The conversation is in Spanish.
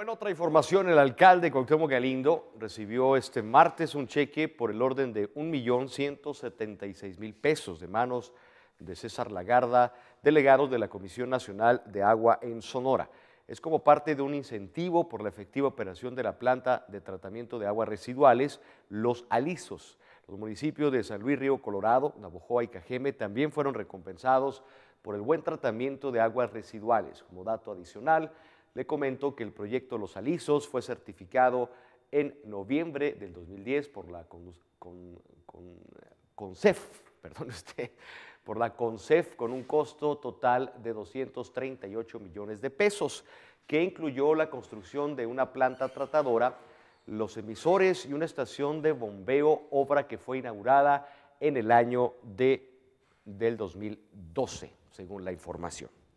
En otra información, el alcalde Cuauhtémoc Galindo recibió este martes un cheque por el orden de 1.176.000 pesos de manos de César Lagarda, delegado de la Comisión Nacional de Agua en Sonora. Es como parte de un incentivo por la efectiva operación de la planta de tratamiento de aguas residuales, Los Alisos. Los municipios de San Luis Río Colorado, Navojoa y Cajeme también fueron recompensados por el buen tratamiento de aguas residuales. Como dato adicional, le comento que el proyecto Los Alisos fue certificado en noviembre del 2010 por la CONCEF, por la con un costo total de 238 millones de pesos, que incluyó la construcción de una planta tratadora, los emisores y una estación de bombeo, obra que fue inaugurada en el año del 2012, según la información.